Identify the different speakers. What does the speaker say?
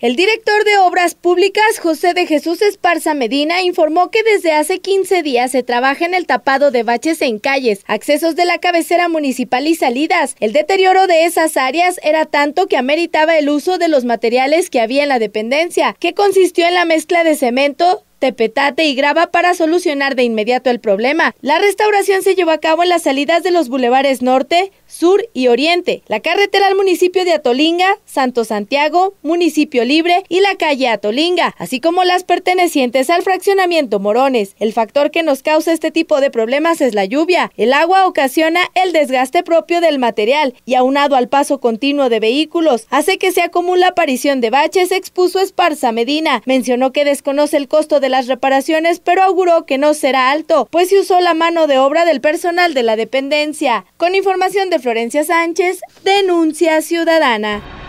Speaker 1: El director de Obras Públicas, José de Jesús Esparza Medina, informó que desde hace 15 días se trabaja en el tapado de baches en calles, accesos de la cabecera municipal y salidas. El deterioro de esas áreas era tanto que ameritaba el uso de los materiales que había en la dependencia, que consistió en la mezcla de cemento, tepetate y grava para solucionar de inmediato el problema. La restauración se llevó a cabo en las salidas de los bulevares norte, sur y oriente, la carretera al municipio de Atolinga, Santo Santiago, municipio libre y la calle Atolinga, así como las pertenecientes al fraccionamiento Morones. El factor que nos causa este tipo de problemas es la lluvia. El agua ocasiona el desgaste propio del material y aunado al paso continuo de vehículos, hace que se la aparición de baches, expuso Esparza Medina. Mencionó que desconoce el costo de las reparaciones, pero auguró que no será alto, pues se usó la mano de obra del personal de la dependencia. Con información de Florencia Sánchez, denuncia ciudadana.